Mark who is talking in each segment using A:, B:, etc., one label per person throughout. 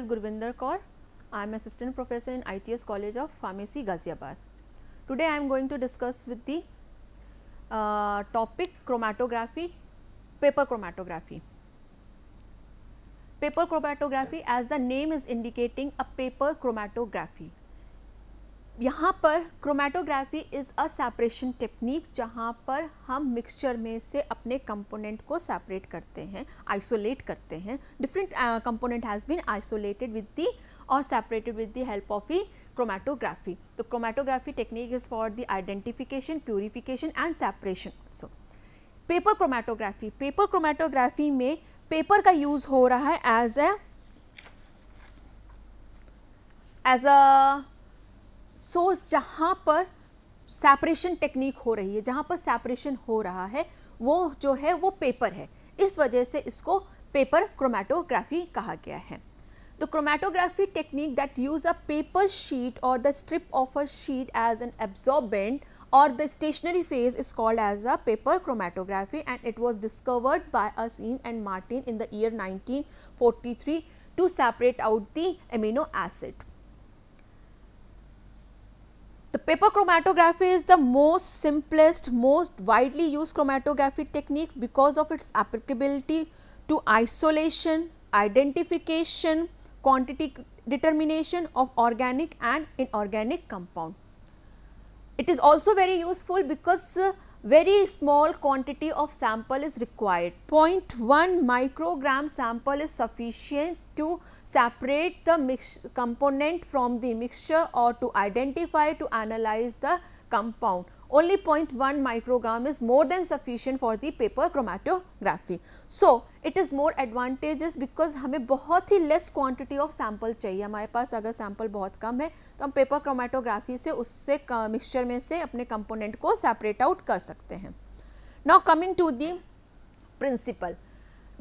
A: myself Gurvinder Kaur. I am assistant professor in ITS College of Pharmacy Ghaziabad. Today I am going to discuss with the uh, topic chromatography, paper chromatography. Paper chromatography as the name is indicating a paper chromatography. यहाँ पर chromatography is a separation technique जहाँ पर हम mixture में से अपने component को separate करते हैं आइसोलेट करते हैं different component has been isolated with the और separated with the help of ई क्रोमेटोग्राफी तो chromatography technique is for the identification purification and separation also paper chromatography paper chromatography में पेपर का यूज़ हो रहा है as a as a source जहाँ पर सेपरेशन टेक्निक हो रही है जहाँ पर सेपरेशन हो रहा है वो जो है वो पेपर है इस वजह से इसको पेपर क्रोमेटोग्राफी कहा गया है the chromatography technique that use a paper sheet और the strip of a sheet as an absorbent और the stationary phase is called as a paper chromatography and it was discovered by Synge and Martin in the year nineteen forty three to separate out the amino acid The paper chromatography is the most simplest, most widely used chromatography technique because of its applicability to isolation, identification, quantity determination of organic and inorganic compound. It is also very useful because uh, very small quantity of sample is required. 0.1 microgram sample is sufficient to separate the mix component from the mixture or to identify to analyze the compound. only 0.1 microgram is more than sufficient for the paper chromatography. So, it is more advantages because हमें बहुत ही less quantity of sample चाहिए हमारे पास अगर sample बहुत कम है तो हम paper chromatography से उससे mixture में से अपने component को separate out कर सकते हैं Now coming to the principle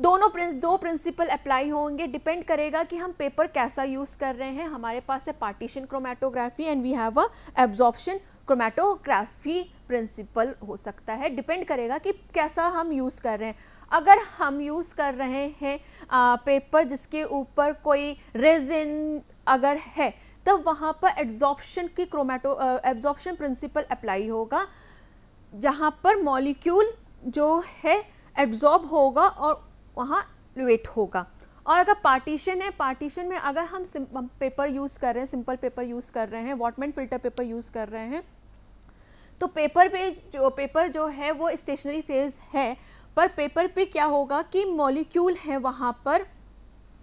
A: दोनों प्रिंस दो प्रिंसिपल अप्लाई होंगे डिपेंड करेगा कि हम पेपर कैसा यूज़ कर रहे हैं हमारे पास है partition chromatography and we have a absorption chromatography principle हो सकता है डिपेंड करेगा कि कैसा हम यूज़ कर रहे हैं अगर हम यूज़ कर रहे हैं आ, पेपर जिसके ऊपर कोई रेजिन अगर है तब तो वहाँ पर एब्जॉर्प्शन की क्रोमेटो एब्जॉर्प्शन प्रिंसिपल अप्लाई होगा जहाँ पर मॉलिक्यूल जो है एब्जॉर्ब होगा और वहाँ वेट होगा और अगर पार्टीशन है पार्टीशन में अगर हम पेपर यूज़ कर रहे हैं सिंपल पेपर यूज़ कर रहे हैं वॉटमेंट फिल्टर पेपर यूज़ कर रहे हैं तो पेपर पे जो पेपर जो है वो स्टेशनरी फेज है पर पेपर पे क्या होगा कि मॉलिक्यूल है वहाँ पर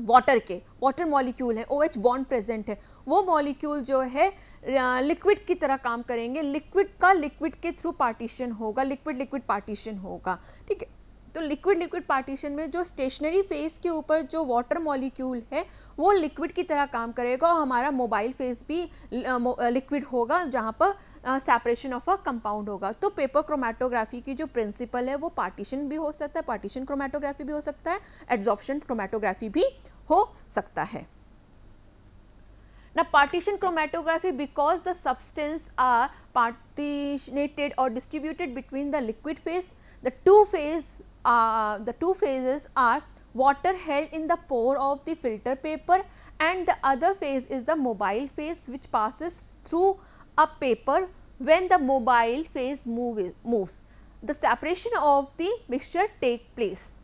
A: वाटर के वाटर मॉलिक्यूल है ओ एच बॉन्ड प्रेजेंट है वो मॉलिक्यूल जो है लिक्विड की तरह काम करेंगे लिक्विड का लिक्विड के थ्रू पार्टीशन होगा लिक्विड लिक्विड पार्टीशन होगा ठीक है तो लिक्विड लिक्विड पार्टीशन में जो स्टेशनरी फेस के ऊपर जो वाटर मॉलिक्यूल है वो लिक्विड की तरह काम करेगा और हमारा मोबाइल फेस भी लिक्विड होगा जहाँ पर सेपरेशन ऑफ अ कंपाउंड होगा तो पेपर क्रोमेटोग्राफी की जो प्रिंसिपल है वो पार्टीशन भी हो सकता है पार्टीशन क्रोमेटोग्राफी भी हो सकता है एड्जॉर्प्शन क्रोमेटोग्राफी भी हो सकता है Now, partition chromatography because the substance are partitioned or distributed between the liquid phase, the two phase uh, the two phases are water held in the pore of the filter paper and the other phase is the mobile phase which passes through a paper when the mobile phase move moves. The separation of the mixture take place.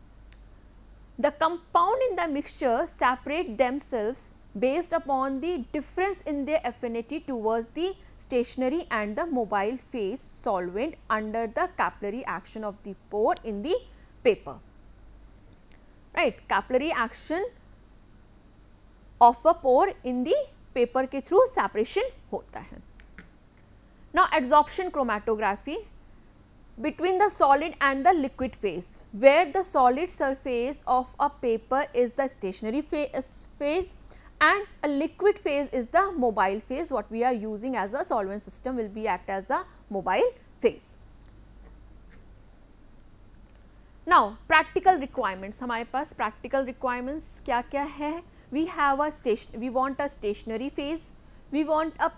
A: The compound in the mixture separate themselves based upon the difference in their affinity towards the stationary and the mobile phase solvent under the capillary action of the pore in the paper. Right, capillary action of a pore in the paper के through separation होता है. Now, adsorption chromatography between the solid and the liquid phase where the solid surface of a paper is the stationary phase and a liquid phase is the mobile phase what we are using as a solvent system will be act as a mobile phase. Now, practical requirements हमारे पास practical requirements क्या क्या है we have a station we want a stationary phase we want a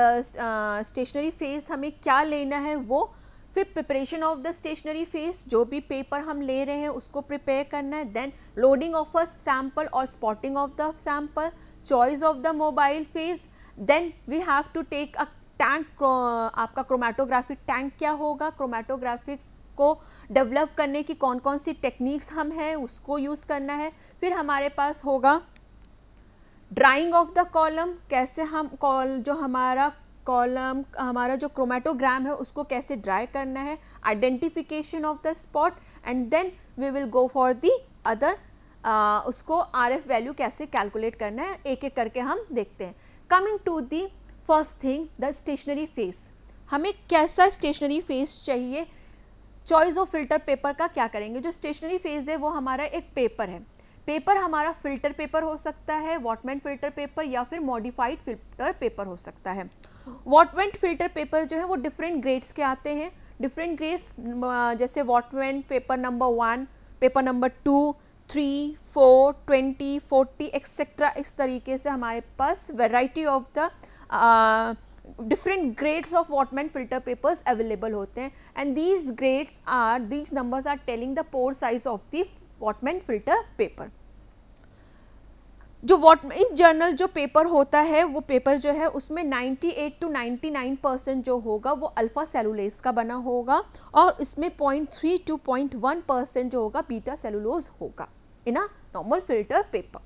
A: uh, uh, stationary phase हमें क्या लेना है वो फिर preparation of the stationary phase जो भी पेपर हम ले रहे हैं उसको प्रिपेयर करना है then loading of a sample और spotting of the sample choice of the mobile phase then we have to take a tank आपका क्रोमेटोग्राफिक टैंक क्या होगा क्रोमेटोग्राफिक को डेवलप करने की कौन कौन सी टेक्निक्स हम हैं उसको यूज़ करना है फिर हमारे पास होगा ड्राइंग ऑफ द कॉलम कैसे हम कॉल जो हमारा कॉलम हमारा जो क्रोमेटोग्राम है उसको कैसे ड्राई करना है identification of the spot and then we will go for the other उसको आर एफ वैल्यू कैसे कैलकुलेट करना है एक एक करके हम देखते हैं coming to the first thing the stationary phase हमें कैसा स्टेशनरी फेस चाहिए चॉइस ऑफ फिल्टर पेपर का क्या करेंगे जो स्टेशनरी फेज है वो हमारा एक पेपर है पेपर हमारा फिल्टर पेपर हो सकता है वॉटमैन फिल्टर पेपर या फिर मॉडिफाइड फिल्टर पेपर हो सकता है वॉटमेंट फिल्टर पेपर जो है वो डिफरेंट ग्रेड्स के आते हैं डिफरेंट ग्रेड्स जैसे Whatman paper number one paper number two three four twenty forty etcetera इस तरीके से हमारे पास variety of the different grades of Whatman filter papers available होते हैं and these grades are these numbers are telling the pore size of the Whatman filter paper जो what in general जो paper होता है वो पेपर जो है उसमें 98 टू नाइन्टी परसेंट जो होगा वो अल्फ़ा सेलुलेज का बना होगा और इसमें 0.3 three two point one percent जो होगा बीटा सेलुलोज होगा in a normal filter paper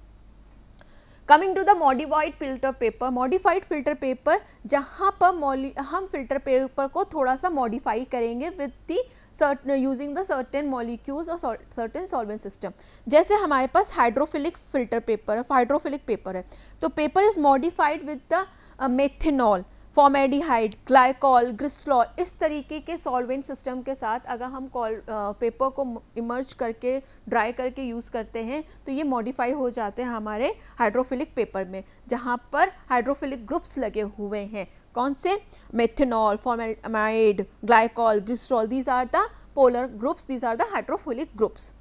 A: coming to the modified filter paper modified filter paper जहाँ पर हम फिल्टर पेपर को थोड़ा सा मॉडिफाई करेंगे with the certain, using the certain molecules or sol certain solvent system. जैसे हमारे पास हाइड्रोफिलिक फिल्टर पेपर है हाइड्रोफिलिक पेपर है तो paper is modified with the methanol formaldehyde glycol glycerol इस तरीके के सॉल्वेंट सिस्टम के साथ अगर हम कॉल पेपर को इमर्ज करके ड्राई करके यूज़ करते हैं तो ये मॉडिफाई हो जाते हैं हमारे हाइड्रोफिलिक पेपर में जहाँ पर हाइड्रोफिलिक ग्रुप्स लगे हुए हैं कौन से methanol formamide glycol glycerol these are the polar groups these are the hydrophilic groups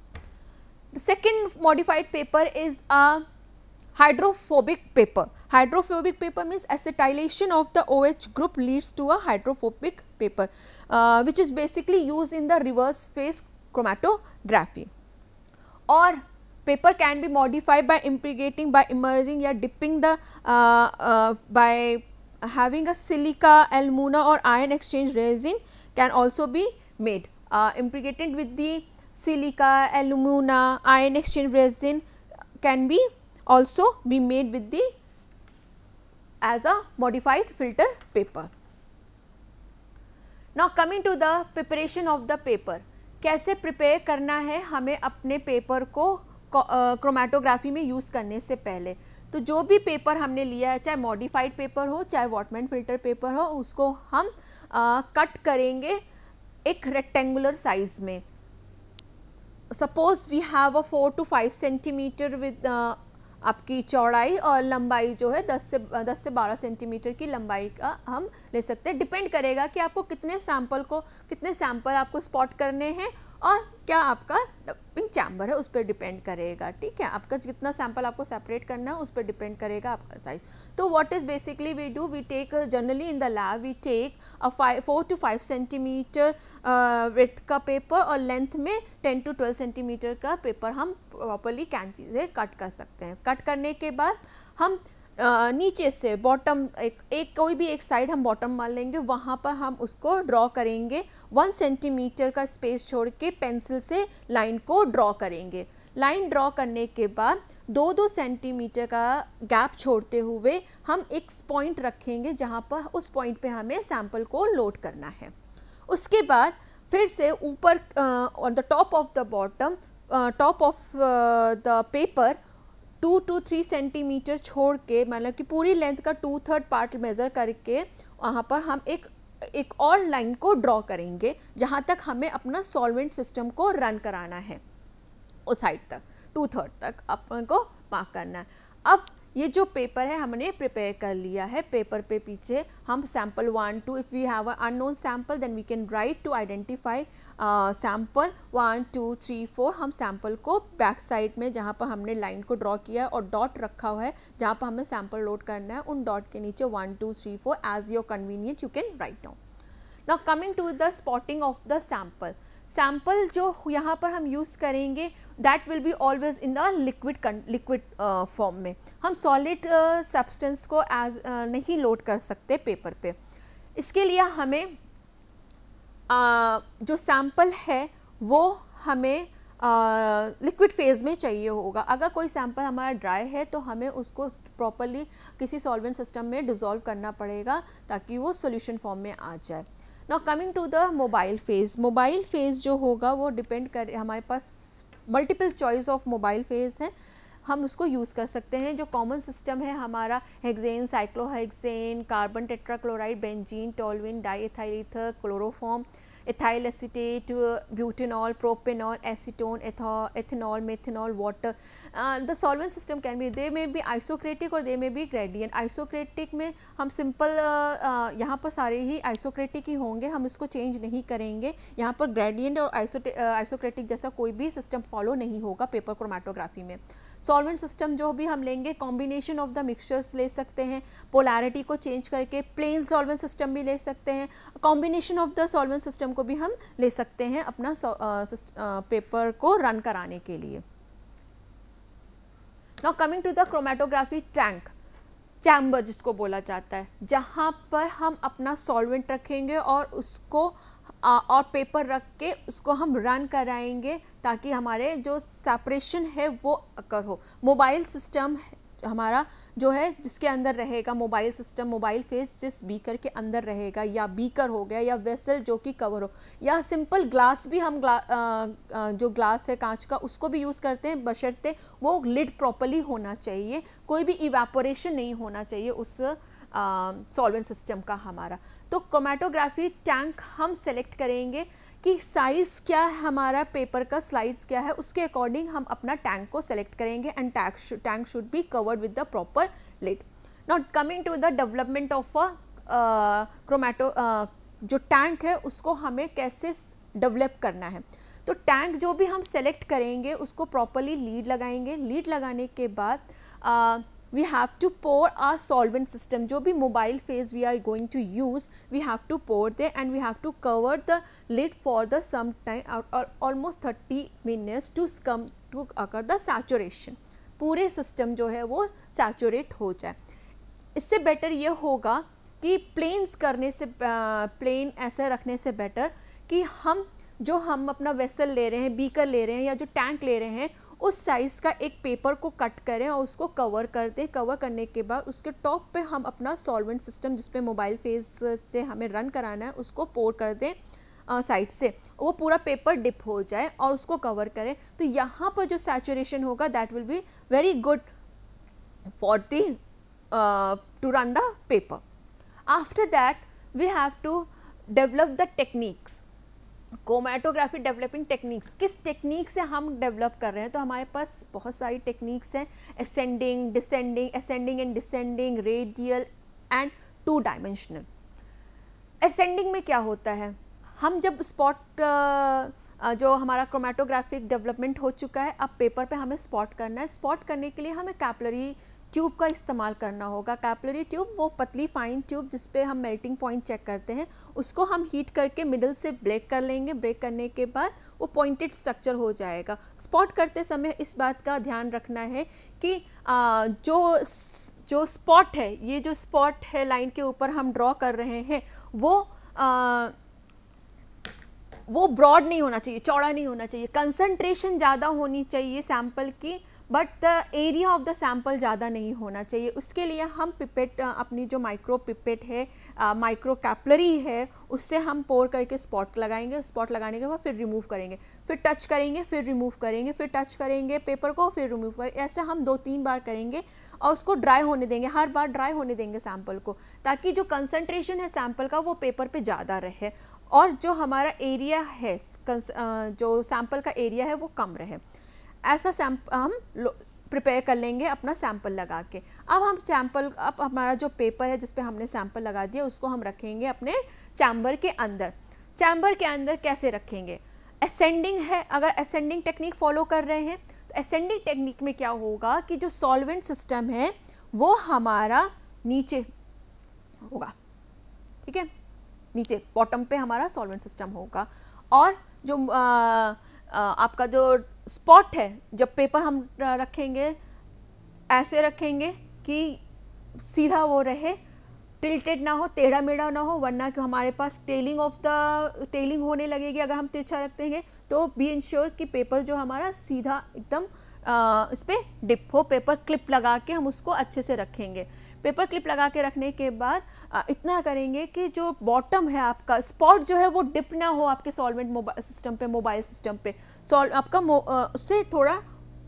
A: the second modified paper is a hydrophobic paper. Hydrophobic paper means acetylation of the OH group leads to a hydrophobic paper uh, which is basically used in the reverse phase chromatography or paper can be modified by impregnating by immersing, or dipping the uh, uh, by having a silica, alumina or ion exchange resin can also be made uh, impregnated with the silica, alumina, ion exchange resin can be also be made with the as a modified filter paper. Now coming to the preparation of the paper, कैसे prepare करना है हमें अपने paper को chromatography में use करने से पहले तो जो भी पेपर हमने लिया है चाहे मॉडिफाइड पेपर हो चाहे वॉटमैन फिल्टर पेपर हो उसको हम आ, कट करेंगे एक रेक्टेंगुलर साइज में suppose we have a 4 to 5 centimeter with uh, आपकी चौड़ाई और लंबाई जो है 10 से 10 से 12 सेंटीमीटर की लंबाई का हम ले सकते हैं डिपेंड करेगा कि आपको कितने सैंपल को कितने सैंपल आपको स्पॉट करने हैं और क्या आपका डंपिंग चैम्बर है उस पर डिपेंड करेगा ठीक है आपका जितना सैंपल आपको सेपरेट करना है उस पर डिपेंड करेगा आपका साइज तो what is basically we do we take generally in the lab we take a five four to five centimetre width का पेपर और लेंथ में टेन टू ट्वेल्व सेंटीमीटर का पेपर हम प्रॉपरली कैंची से कट कर सकते हैं कट करने के बाद हम नीचे से बॉटम एक, एक कोई भी एक साइड हम बॉटम मान लेंगे वहाँ पर हम उसको ड्रॉ करेंगे वन सेंटीमीटर का स्पेस छोड़ के पेंसिल से लाइन को ड्रॉ करेंगे लाइन ड्रॉ करने के बाद दो दो सेंटीमीटर का गैप छोड़ते हुए हम एक पॉइंट रखेंगे जहाँ पर उस पॉइंट पे हमें सैम्पल को लोड करना है उसके बाद फिर से ऊपर on the top of the bottom top of the paper two to three centimetre छोड़ के मतलब कि पूरी लेंथ का टू थर्ड पार्ट मेज़र करके वहाँ पर हम एक एक और लाइन को ड्रॉ करेंगे जहाँ तक हमें अपना सॉल्वेंट सिस्टम को रन कराना है उस हाइट तक टू थर्ड तक अपन को मार्क करना है अब ये जो पेपर है हमने प्रिपेयर कर लिया है पेपर पे पीछे हम sample one two if we have a unknown sample then we can write to identify sample one two three four हम सैम्पल को बैक साइड में जहाँ पर हमने लाइन को ड्रॉ किया है और डॉट रखा हुआ है जहाँ पर हमें सैम्पल लोड करना है उन डॉट के नीचे one two three four as your convenient you can write down now coming to the spotting of the sample sample जो यहाँ पर हम यूज़ करेंगे that will be always in the liquid liquid form में हम solid substance uh, को as uh, नहीं load कर सकते पेपर पे इसके लिए हमें जो सैम्पल है वो हमें लिक्विड फेज़ में चाहिए होगा अगर कोई सैम्पल हमारा ड्राई है तो हमें उसको प्रॉपरली किसी सॉल्वेंट सिस्टम में डिज़ोल्व करना पड़ेगा ताकि वो सॉल्यूशन फॉर्म में आ जाए now coming to the mobile phase mobile phase जो होगा वो डिपेंड कर हमारे पास multiple choice of mobile phase हैं हम उसको यूज़ कर सकते हैं जो कॉमन सिस्टम है हमारा hexane cyclohexane carbon tetrachloride benzene toluene diethyl ether chloroform ethyl acetate butanol propanol acetone ethanol methanol water the solvent system can be they में भी आइसोक्रेटिक और दे में भी ग्रेडियंट आइसोक्रेटिक में हम सिंपल uh, uh, यहाँ पर सारे ही आइसोक्रेटिक ही होंगे हम इसको चेंज नहीं करेंगे यहाँ पर ग्रेडियंट और आइसो आइसोक्रेटिक uh, जैसा कोई भी सिस्टम फॉलो नहीं होगा पेपर क्रोमाटोग्राफी में सॉल्वेंट सिस्टम जो भी हम लेंगे कॉम्बिनेशन ऑफ द मिक्सचर्स ले सकते हैं पोलैरिटी को चेंज करके प्लेन सॉल्वेंट सिस्टम भी ले सकते हैं combination of the solvent system को भी हम ले सकते हैं अपना पेपर को रन कराने के लिए now coming to the chromatography tank chamber जिसको बोला जाता है जहाँ पर हम अपना सॉल्वेंट रखेंगे और उसको और पेपर रख के उसको हम रन कराएंगे ताकि हमारे जो सेपरेशन है वो अकर हो मोबाइल सिस्टम हमारा जो है जिसके अंदर रहेगा मोबाइल सिस्टम मोबाइल फेस जिस बीकर के अंदर रहेगा या बीकर हो गया या वेसल जो कि कवर हो या सिंपल ग्लास भी हम ग्ला, आ, आ, जो ग्लास है कांच का उसको भी यूज़ करते हैं बशर्ते वो लिड प्रॉपरली होना चाहिए कोई भी इवेपोरेशन नहीं होना चाहिए उस सॉल्वेंट um, सिस्टम का हमारा तो क्रोमेटोग्राफी टैंक हम सेलेक्ट करेंगे कि साइज़ क्या है हमारा पेपर का स्लाइड्स क्या है उसके अकॉर्डिंग हम अपना टैंक को सेलेक्ट करेंगे and tank tank should be covered with the proper lid not coming to the development of a chromato जो टैंक है उसको हमें कैसे डेवलप करना है तो टैंक जो भी हम सेलेक्ट करेंगे उसको प्रॉपरली लीड लगाएंगे लीड लगाने के बाद uh, we have to pour our solvent system जो भी mobile phase we are going to use we have to pour there and we have to cover the lid for the some time almost thirty minutes to come to occur the saturation पूरे system जो है वो saturate हो जाए इससे better ये होगा कि प्लेन्स करने से प्लेन uh, ऐसे रखने से बेटर कि हम जो हम अपना वेसल ले रहे हैं बीकर ले रहे हैं या जो टैंक ले रहे हैं उस साइज़ का एक पेपर को कट करें और उसको कवर कर दें कवर करने के बाद उसके टॉप पे हम अपना सॉल्वेंट सिस्टम जिसपे मोबाइल फेस से हमें रन कराना है उसको पोर कर दें साइड से वो पूरा पेपर डिप हो जाए और उसको कवर करें तो यहाँ पर जो सैचुरेशन होगा that will be very good for the to run the paper after that we have to develop the techniques chromatography developing techniques किस टेक्निक से हम डेवलप कर रहे हैं तो हमारे पास बहुत सारी टेक्निक्स हैं ascending descending ascending and descending radial and two dimensional ascending में क्या होता है हम जब स्पॉट जो हमारा क्रोमेटोग्राफिक डेवलपमेंट हो चुका है अब पेपर पे हमें स्पॉट करना है स्पॉट करने के लिए हमें कैपलरी ट्यूब का इस्तेमाल करना होगा कैपलरी ट्यूब वो पतली फाइन ट्यूब जिस पे हम मेल्टिंग पॉइंट चेक करते हैं उसको हम हीट करके मिडल से ब्रेक कर लेंगे ब्रेक करने के बाद वो पॉइंटेड स्ट्रक्चर हो जाएगा स्पॉट करते समय इस बात का ध्यान रखना है कि आ, जो जो स्पॉट है ये जो स्पॉट है लाइन के ऊपर हम ड्रॉ कर रहे हैं वो आ, वो ब्रॉड नहीं होना चाहिए चौड़ा नहीं होना चाहिए कंसंट्रेशन ज़्यादा होनी चाहिए सैम्पल की but the area of the sample ज़्यादा नहीं होना चाहिए उसके लिए हम पिपेट अपनी जो माइक्रो पिपेट है माइक्रो कैपलरी है उससे हम पोर करके स्पॉट लगाएंगे स्पॉट लगाने के बाद फिर रिमूव करेंगे फिर टच करेंगे फिर रिमूव करेंगे फिर टच करेंगे पेपर को फिर रिमूव करेंगे ऐसे हम दो तीन बार करेंगे और उसको ड्राई होने देंगे हर बार ड्राई होने देंगे सैम्पल को ताकि जो कंसनट्रेशन है सैम्पल का वो पेपर पे ज़्यादा रहे और जो हमारा एरिया है जो सैम्पल का एरिया है वो कम रहे ऐसा सैम्प हम प्रिपेयर कर लेंगे अपना सैंपल लगा के अब हम सैंपल अब हमारा जो पेपर है जिसपे हमने सैंपल लगा दिया उसको हम रखेंगे अपने चैम्बर के अंदर चैम्बर के अंदर कैसे रखेंगे असेंडिंग है अगर असेंडिंग टेक्निक फॉलो कर रहे हैं तो असेंडिंग टेक्निक में क्या होगा कि जो सॉल्वेंट सिस्टम है वो हमारा नीचे होगा ठीक है नीचे बॉटम पे हमारा सॉल्वेंट सिस्टम होगा और जो आ, आ, आपका जो स्पॉट है जब पेपर हम रखेंगे ऐसे रखेंगे कि सीधा वो रहे टिल्टेड ना हो टेढ़ा मेढ़ा ना हो वरना कि हमारे पास टेलिंग ऑफ द टेलिंग होने लगेगी अगर हम तिरछा रखते हैं तो बी इंश्योर कि पेपर जो हमारा सीधा एकदम इस पर डिप हो पेपर क्लिप लगा के हम उसको अच्छे से रखेंगे पेपर क्लिप लगा के रखने के बाद इतना करेंगे कि जो बॉटम है आपका स्पॉट जो है वो डिप ना हो आपके सॉल्वेंट मोबाइल सिस्टम पे मोबाइल सिस्टम पे सॉल्व आपका उससे थोड़ा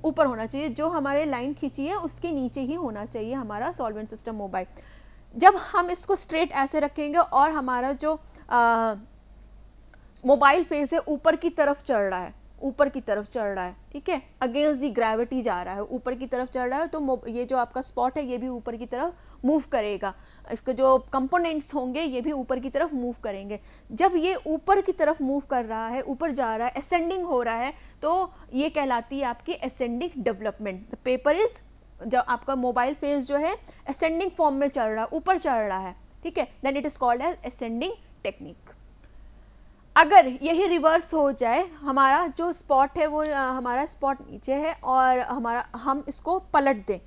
A: ऊपर होना चाहिए जो हमारे लाइन खींची है उसके नीचे ही होना चाहिए हमारा सॉल्वेंट सिस्टम मोबाइल जब हम इसको स्ट्रेट ऐसे रखेंगे और हमारा जो मोबाइल फेस है ऊपर की तरफ चढ़ रहा है ऊपर की तरफ चढ़ रहा है ठीक है अगेंस्ट दी ग्रेविटी जा रहा है ऊपर की तरफ चढ़ रहा है तो ये जो आपका स्पॉट है ये भी ऊपर की तरफ मूव करेगा इसके जो कंपोनेंट्स होंगे ये भी ऊपर की तरफ मूव करेंगे जब ये ऊपर की तरफ मूव कर रहा है ऊपर जा रहा है असेंडिंग हो रहा है तो ये कहलाती है आपकी ascending development the paper is जब आपका मोबाइल फेज जो है असेंडिंग फॉर्म में चल रहा है ऊपर चढ़ रहा है ठीक है then it is called as ascending technique अगर यही रिवर्स हो जाए हमारा जो स्पॉट है वो हमारा स्पॉट नीचे है और हमारा हम इसको पलट दें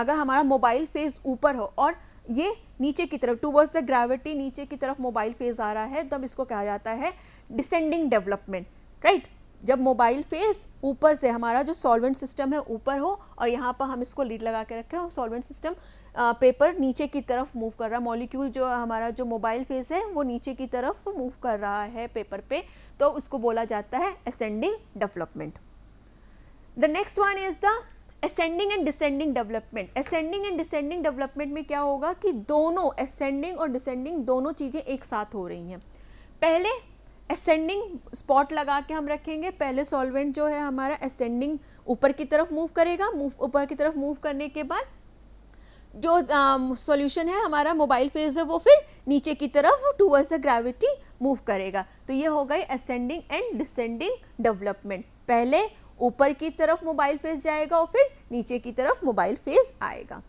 A: अगर हमारा मोबाइल फेज़ ऊपर हो और ये नीचे की तरफ टूवर्ड्स द ग्रेविटी नीचे की तरफ मोबाइल फेज़ आ रहा है तब इसको कहा जाता है डिसेंडिंग डेवलपमेंट राइट जब मोबाइल फेस ऊपर से हमारा जो सॉल्वेंट सिस्टम है ऊपर हो और यहाँ पर हम इसको लीड लगा के रखें और सॉल्वेंट सिस्टम पेपर नीचे की तरफ मूव कर रहा है मॉलिक्यूल जो हमारा जो मोबाइल फेस है वो नीचे की तरफ मूव कर रहा है पेपर पे तो उसको बोला जाता है ascending development the next one is the ascending and descending development ascending and descending development में क्या होगा कि दोनों असेंडिंग और डिसेंडिंग दोनों चीज़ें एक साथ हो रही हैं पहले असेंडिंग स्पॉट लगा के हम रखेंगे पहले सॉल्वेंट जो है हमारा असेंडिंग ऊपर की तरफ मूव करेगा मूव ऊपर की तरफ मूव करने के बाद जो सॉल्यूशन um, है हमारा मोबाइल फेज है वो फिर नीचे की तरफ टूवर्ड्स द ग्रेविटी मूव करेगा तो ये हो गई असेंडिंग एंड डिसेंडिंग डेवलपमेंट पहले ऊपर की तरफ मोबाइल फेज जाएगा और फिर नीचे की तरफ मोबाइल फेज आएगा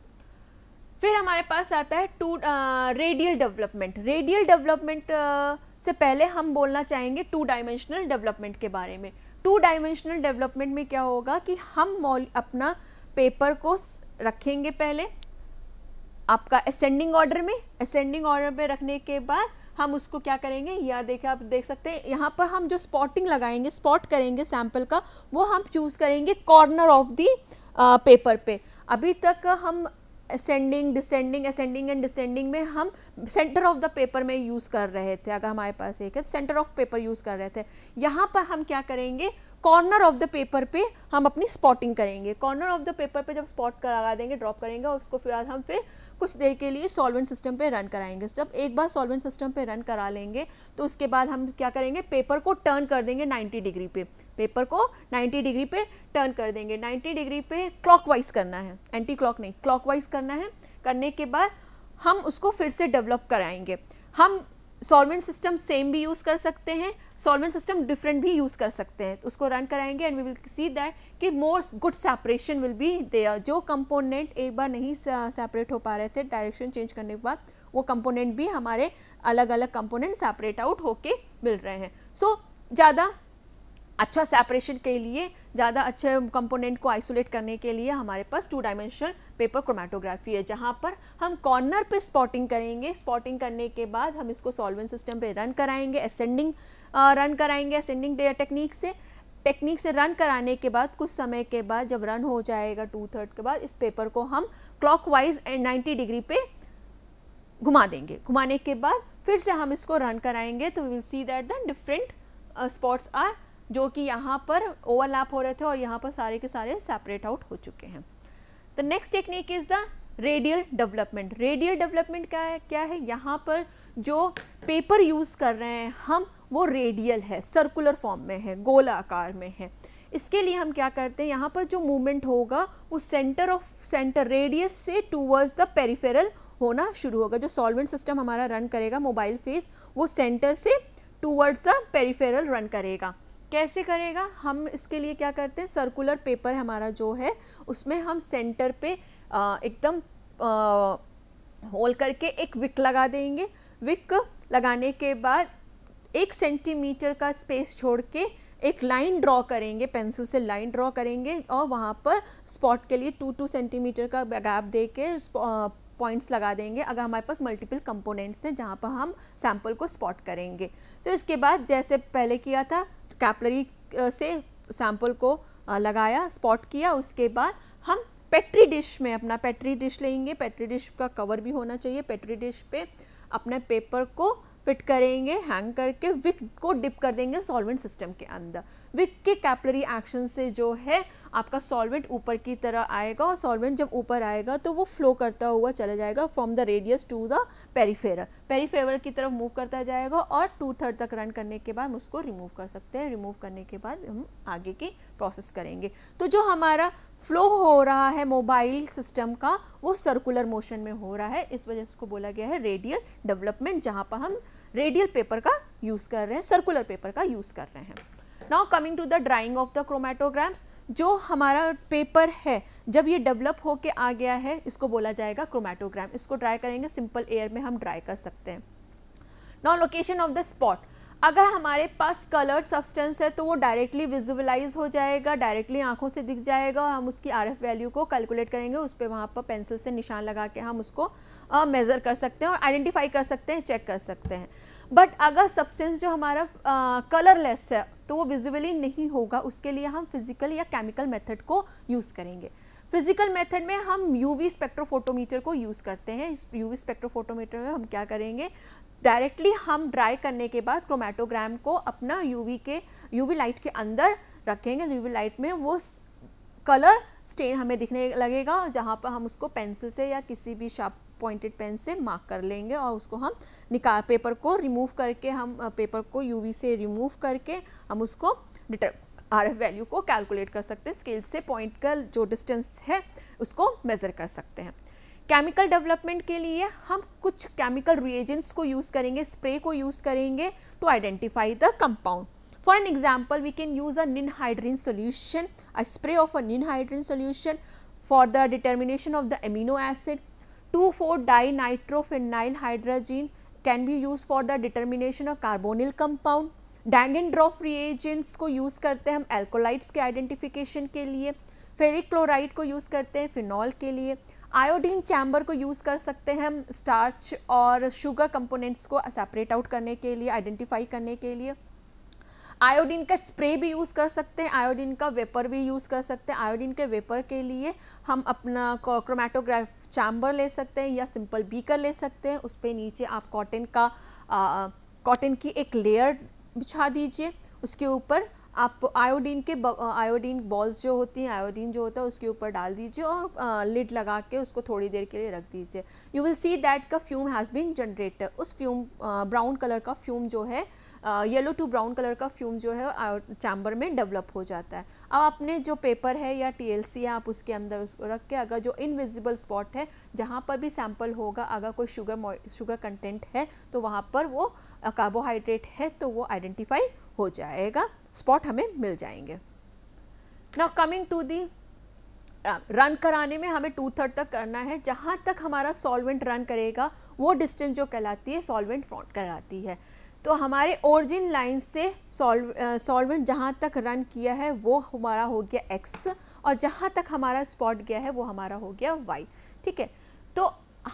A: फिर हमारे पास आता है to radial development radial development से पहले हम बोलना चाहेंगे टू डायमेंशनल डेवलपमेंट के बारे में टू डायमेंशनल डेवलपमेंट में क्या होगा कि हम मॉल अपना पेपर को रखेंगे पहले आपका असेंडिंग ऑर्डर में असेंडिंग ऑर्डर में रखने के बाद हम उसको क्या करेंगे यह देखिए आप देख सकते हैं यहाँ पर हम जो स्पॉटिंग लगाएंगे स्पॉट करेंगे सैम्पल का वो हम चूज़ करेंगे कॉर्नर ऑफ दी पेपर पे अभी तक हम ascending descending ascending and descending में हम सेंटर ऑफ द पेपर में यूज़ कर रहे थे अगर हमारे पास एक है सेंटर ऑफ पेपर यूज़ कर रहे थे यहाँ पर हम क्या करेंगे कॉर्नर ऑफ द पेपर पे हम अपनी स्पॉटिंग करेंगे कॉर्नर ऑफ द पेपर पे जब स्पॉट करा देंगे ड्रॉप करेंगे और उसको फिर हम फिर कुछ देर के लिए सॉल्वेंट सिस्टम पे रन कराएंगे जब एक बार सॉल्वेंट सिस्टम पे रन करा लेंगे तो उसके बाद हम क्या करेंगे पेपर को टर्न कर देंगे 90 डिग्री पे पेपर को 90 डिग्री पे टर्न कर देंगे 90 डिग्री पे क्लॉकवाइज करना है एंटी क्लॉक नहीं क्लॉकवाइज करना है करने के बाद हम उसको फिर से डेवलप कराएंगे हम सॉल्वेंट सिस्टम सेम भी यूज़ कर सकते हैं सॉल्वेंट सिस्टम डिफरेंट भी यूज़ कर सकते हैं तो उसको रन कराएंगे and we will see that कि more good separation will be there जो कंपोनेंट एक बार नहीं सेपरेट हो पा रहे थे डायरेक्शन चेंज करने के बाद वो कंपोनेंट भी हमारे अलग अलग कंपोनेंट सेपरेट आउट होके मिल रहे हैं सो so, ज़्यादा अच्छा सेपरेशन के लिए ज़्यादा अच्छे कंपोनेंट को आइसोलेट करने के लिए हमारे पास टू डायमेंशनल पेपर क्रोमेटोग्राफी है जहाँ पर हम कॉर्नर पे स्पॉटिंग करेंगे स्पॉटिंग करने के बाद हम इसको सॉल्वेंट सिस्टम पे रन कराएंगे असेंडिंग रन कराएंगे असेंडिंग टेक्निक से टेक्निक से रन कराने के बाद कुछ समय के बाद जब रन हो जाएगा टू थर्ड के बाद इस पेपर को हम क्लॉकवाइज एंड नाइन्टी डिग्री पे घुमा देंगे घुमाने के बाद फिर से हम इसको रन कराएंगे तो will see that the different spots are जो कि यहाँ पर ओवरलैप हो रहे थे और यहाँ पर सारे के सारे सेपरेट आउट हो चुके हैं the next technique is the radial development radial development क्या है क्या है यहाँ पर जो पेपर यूज़ कर रहे हैं हम वो रेडियल है सर्कुलर फॉर्म में है गोला आकार में है इसके लिए हम क्या करते हैं यहाँ पर जो मूवमेंट होगा वो सेंटर ऑफ सेंटर रेडियस से टूवर्ड्स द पेरिफेरल होना शुरू होगा जो सॉल्वेंट सिस्टम हमारा रन करेगा मोबाइल फेस वो सेंटर से टूवर्ड्स द पेरिफेरल रन करेगा कैसे करेगा हम इसके लिए क्या करते हैं सर्कुलर पेपर हमारा जो है उसमें हम सेंटर पे एकदम होल करके एक विक लगा देंगे विक लगाने के बाद एक सेंटीमीटर का स्पेस छोड़ के एक लाइन ड्रॉ करेंगे पेंसिल से लाइन ड्रॉ करेंगे और वहाँ पर स्पॉट के लिए टू टू सेंटीमीटर का गैप दे के पॉइंट्स लगा देंगे अगर हमारे पास मल्टीपल कंपोनेंट्स हैं जहाँ पर हम सैम्पल को स्पॉट करेंगे तो इसके बाद जैसे पहले किया था कैपलरी से सैंपल को लगाया स्पॉट किया उसके बाद हम पेट्री डिश में अपना पेट्री डिश लेंगे पेट्री डिश का कवर भी होना चाहिए पेट्री डिश पे अपने पेपर को फिट करेंगे हैंग करके विक को डिप कर देंगे सॉल्वेंट सिस्टम के अंदर विक के कैपलरी एक्शन से जो है आपका सॉल्वेंट ऊपर की तरह आएगा और सॉल्वेंट जब ऊपर आएगा तो वो फ्लो करता हुआ चला जाएगा from the radius to the peripheral peripheral की तरफ मूव करता जाएगा और टू थर्ड तक रन करने के बाद हम उसको रिमूव कर सकते हैं रिमूव करने के बाद हम आगे की प्रोसेस करेंगे तो जो हमारा फ्लो हो रहा है मोबाइल सिस्टम का वो सर्कुलर मोशन में हो रहा है इस वजह से उसको बोला गया है रेडियल डेवलपमेंट जहाँ पर हम रेडियल पेपर का यूज़ कर रहे हैं सर्कुलर पेपर का यूज़ कर रहे हैं now coming to the drying of the chromatograms जो हमारा पेपर है जब ये डेवलप होके आ गया है इसको बोला जाएगा क्रोमेटोग्राम इसको ड्राई करेंगे सिंपल एयर में हम ड्राई कर सकते हैं now location of the spot अगर हमारे पास कलर सब्सटेंस है तो वो डायरेक्टली विजुअलाइज हो जाएगा डायरेक्टली आंखों से दिख जाएगा और हम उसकी आर एफ वैल्यू को कैलकुलेट करेंगे उस पर वहाँ पर पेंसिल से निशान लगा के हम उसको मेज़र कर सकते हैं और आइडेंटिफाई कर सकते हैं चेक कर सकते हैं बट अगर सब्सटेंस जो हमारा कलरलेस है तो वो विजिबली नहीं होगा उसके लिए हम फिजिकल या केमिकल मेथड को यूज़ करेंगे फिजिकल मेथड में हम यूवी स्पेक्ट्रोफोटोमीटर को यूज़ करते हैं यूवी स्पेक्ट्रोफोटोमीटर में हम क्या करेंगे डायरेक्टली हम ड्राई करने के बाद क्रोमेटोग्राम को अपना यूवी के यूवी लाइट के अंदर रखेंगे यूवी लाइट में वो कलर स्टेन हमें दिखने लगेगा जहाँ पर हम उसको पेंसिल से या किसी भी शार्प पॉइंटेड पेन से मार्क कर लेंगे और उसको हम निकाल पेपर को रिमूव करके हम पेपर को यूवी से रिमूव करके हम उसको डिटर आर एफ वैल्यू को कैलकुलेट कर सकते हैं स्केल से पॉइंट का जो डिस्टेंस है उसको मेज़र कर सकते हैं केमिकल डेवलपमेंट के लिए हम कुछ केमिकल रिएजेंट्स को यूज़ करेंगे स्प्रे को यूज़ करेंगे to identify the compound For an example, we can use a ninhydrin solution, a spray of a ninhydrin solution for the determination of the amino acid. 2,4-dinitrophenyl hydrazine can be used for the determination of carbonyl compound. Dragendorff reagents को use करते हैं हम एल्कोलाइट्स के identification के लिए ferric chloride को use करते हैं फिनॉल के लिए आयोडीन चैम्बर को यूज़ कर सकते हैं हम स्टार्च और शुगर कंपोनेंट्स को सेपरेट आउट करने के लिए आइडेंटिफाई करने के लिए आयोडीन का स्प्रे भी यूज़ कर सकते हैं आयोडीन का वेपर भी यूज़ कर सकते हैं आयोडीन के वेपर के लिए हम अपना क्रोमेटोग्राफ चैम्बर ले सकते हैं या सिंपल बीकर ले सकते हैं उस पर नीचे आप कॉटन का कॉटन की एक लेयर बिछा दीजिए उसके ऊपर आप आयोडीन के आयोडीन बॉल्स जो होती हैं आयोडीन जो होता है उसके ऊपर डाल दीजिए और लिड लगा के उसको थोड़ी देर के लिए रख दीजिए यू विल सी दैट का फ्यूम हैज़ बीन जनरेटेड उस फ्यूम ब्राउन कलर का फ्यूम जो है येलो टू ब्राउन कलर का फ्यूम जो है चैम्बर में डेवलप हो जाता है अब आपने जो पेपर है या टी है आप उसके अंदर उसको रख के अगर जो इनविजिबल स्पॉट है जहाँ पर भी सैम्पल होगा अगर कोई शुगर शुगर कंटेंट है तो वहाँ पर वो कार्बोहाइड्रेट है तो वो आइडेंटिफाई हो जाएगा स्पॉट हमें मिल जाएंगे now coming to the run कराने में हमें टू थर्ड तक करना है जहाँ तक हमारा सॉल्वेंट रन करेगा वो डिस्टेंस जो कहलाती है सॉल्वेंट फ्रॉन्ट कहलाती है तो हमारे ओरिजिन लाइन से सॉल्व सॉल्वेंट जहाँ तक रन किया है वो हमारा हो गया एक्स और जहाँ तक हमारा स्पॉट गया है वो हमारा हो गया वाई ठीक है तो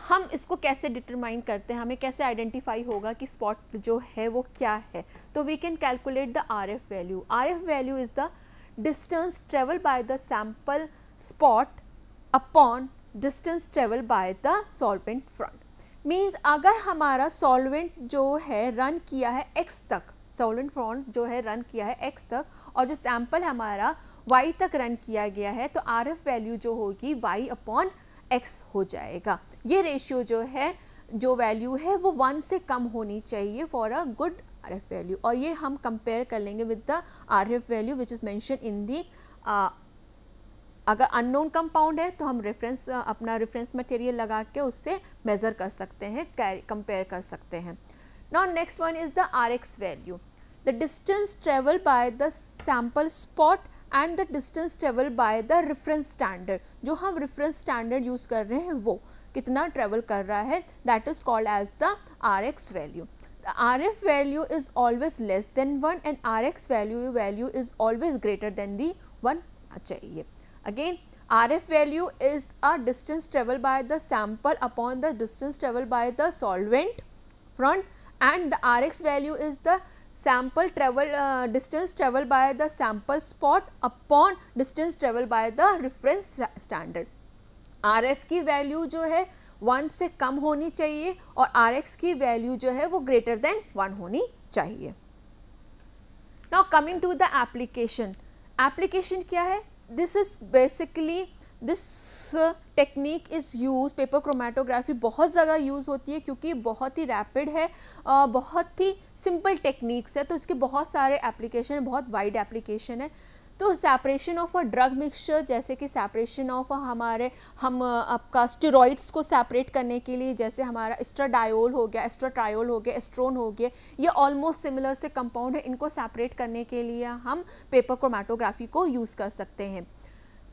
A: हम इसको कैसे डिटरमाइन करते हैं हमें कैसे आइडेंटिफाई होगा कि स्पॉट जो है वो क्या है तो we can calculate the R F value R F value is the distance travel by the sample spot upon distance travel by the solvent front means अगर हमारा सॉल्वेंट जो है रन किया है एक्स तक सॉल्वेंट फ्रॉन्ट जो है run किया है एक्स तक और जो सैम्पल हमारा वाई तक रन किया गया है तो आर एफ वैल्यू जो होगी वाई अपॉन एक्स हो जाएगा ये रेशियो जो है जो वैल्यू है वो वन से कम होनी चाहिए for a good R F value और ये हम कंपेयर कर लेंगे with the R F value which is mention in the अगर अननोन कंपाउंड है तो हम रेफरेंस अपना रेफरेंस मटेरियल लगा के उससे मेज़र कर सकते हैं कंपेयर कर सकते हैं non next one is the R X value the distance travel by the sample spot and the distance travel by the reference standard जो हम रेफरेंस स्टैंडर्ड यूज़ कर रहे हैं वो कितना ट्रेवल कर रहा है that is called as the R X value F value is always less than one and R X value value is always greater than the one चाहिए Again, RF value is a distance travelled by the sample upon the distance travelled by the solvent front and the Rx value is the sample travel uh, distance travel by the sample spot upon distance travel by the reference standard. RF ki value jo hai 1 se kam honi chahiye aur RX ki value jo hai wo greater than 1 honi chahiye now coming to the application application kya hai this is basically this technique is use paper chromatography बहुत ज़्यादा use होती है क्योंकि बहुत ही rapid है बहुत ही simple techniques है तो इसके बहुत सारे एप्लीकेशन बहुत वाइड एप्लीकेशन है तो separation of a drug mixture जैसे कि सेपरेशन ऑफ हमारे हम आपका स्टेरॉइड्स को सेपरेट करने के लिए जैसे हमारा एस्ट्राडायोल हो गया एस्ट्राट्रायोल हो गया एस्ट्रोन हो गया ये ऑलमोस्ट सिमिलर से कंपाउंड है इनको सेपरेट करने के लिए हम पेपर क्रोमेटोग्राफी को यूज़ कर सकते हैं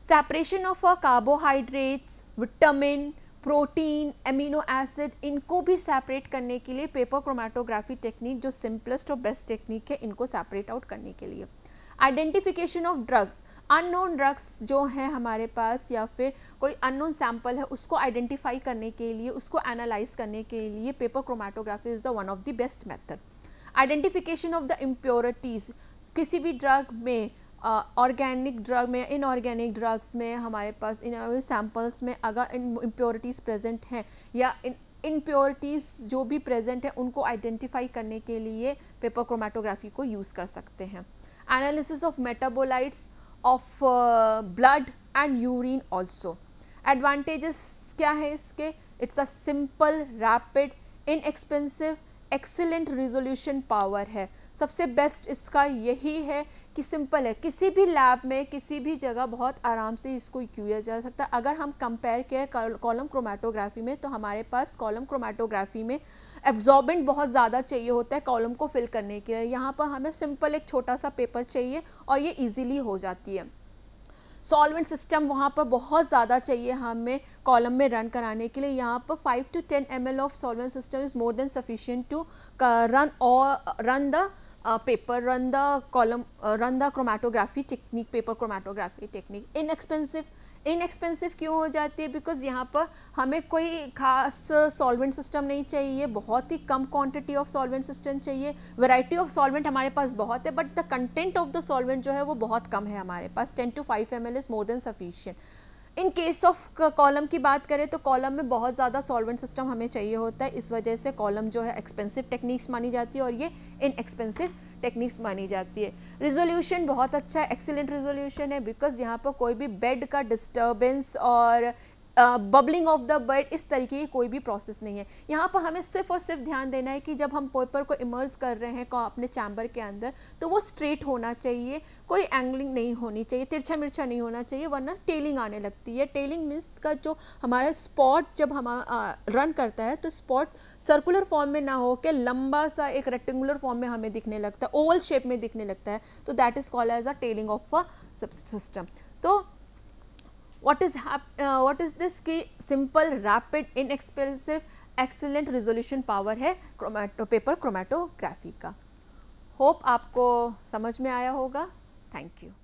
A: separation of a carbohydrates vitamin protein amino acid इनको भी सेपरेट करने के लिए पेपर क्रोमेटोग्राफी टेक्निक जो सिंपलेस्ट और बेस्ट टेक्निक है इनको सेपरेट आउट करने के लिए identification of drugs unknown drugs जो हैं हमारे पास या फिर कोई अननोन सैम्पल है उसको आइडेंटिफाई करने के लिए उसको एनालाइज करने के लिए paper chromatography is the one of the best method identification of the impurities किसी भी ड्रग में ऑर्गेनिक uh, ड्रग में इनऑर्गेनिक ड्रग्स में हमारे पास इन सैम्पल्स में अगर इम्प्योरिटीज़ प्रेजेंट हैं या इन इम्प्योरिटीज़ जो भी प्रेजेंट हैं उनको आइडेंटिफाई करने के लिए पेपर क्रोमेटोग्राफी को यूज़ कर सकते हैं analysis of metabolites of uh, blood and urine also. Advantages क्या है It's a simple, rapid, inexpensive excellent resolution power है सबसे बेस्ट इसका यही है कि सिंपल है किसी भी लैब में किसी भी जगह बहुत आराम से इसको किया जा सकता है अगर हम कंपेयर करें कॉलम क्रोमेटोग्राफी में तो हमारे पास कॉलम क्रोमेटोग्राफी में एब्जॉर्बेंट बहुत ज़्यादा चाहिए होता है कॉलम को फिल करने के लिए यहाँ पर हमें सिंपल एक छोटा सा पेपर चाहिए और ये ईजिली हो जाती है सॉल्वेंट सिस्टम वहाँ पर बहुत ज़्यादा चाहिए हमें कॉलम में रन कराने के लिए यहाँ पर five to ten M L of solvent system is more than sufficient to run और run the paper run the column run the chromatography technique paper chromatography technique inexpensive inexpensive क्यों हो जाती है बिकॉज यहाँ पर हमें कोई खास सॉल्वेंट सिस्टम नहीं चाहिए बहुत ही कम क्वांटिटी ऑफ सॉल्वेंट सिस्टम चाहिए वैरायटी ऑफ सॉल्वेंट हमारे पास बहुत है but the content of the solvent जो है वो बहुत कम है हमारे पास ten to five M L is more than sufficient in case of column की बात करें तो कॉलम में बहुत ज़्यादा सॉल्वेंट सिस्टम हमें चाहिए होता है इस वजह से कॉलम जो है एक्सपेंसिव टेक्निक्स मानी जाती है और ये इन एक्सपेंसिव टेक्निक्स मानी जाती है रिजोल्यूशन बहुत अच्छा है एक्सीलेंट रिजोल्यूशन है बिकॉज यहाँ पर कोई भी बेड का डिस्टर्बेंस और बबलिंग ऑफ द बर्ड इस तरीके की कोई भी प्रोसेस नहीं है यहाँ पर हमें सिर्फ और सिर्फ ध्यान देना है कि जब हम पेपर को इमर्ज कर रहे हैं अपने चैम्बर के अंदर तो वो स्ट्रेट होना चाहिए कोई एंगलिंग नहीं होनी चाहिए तिरछा मिर्छा नहीं होना चाहिए वरना टेलिंग आने लगती है टेलिंग मीन्स का जो हमारा स्पॉट जब हम रन करता है तो स्पॉट सर्कुलर फॉर्म में ना हो के लंबा सा एक रेक्टेंगुलर फॉर्म में हमें दिखने लगता है ओवल शेप में दिखने लगता है तो that is called as a tailing of a system तो what is hap, uh, what is this ki simple rapid inexpensive excellent resolution power है क्रोमैटो पेपर क्रोमैटोग्राफी का होप आपको समझ में आया होगा थैंक यू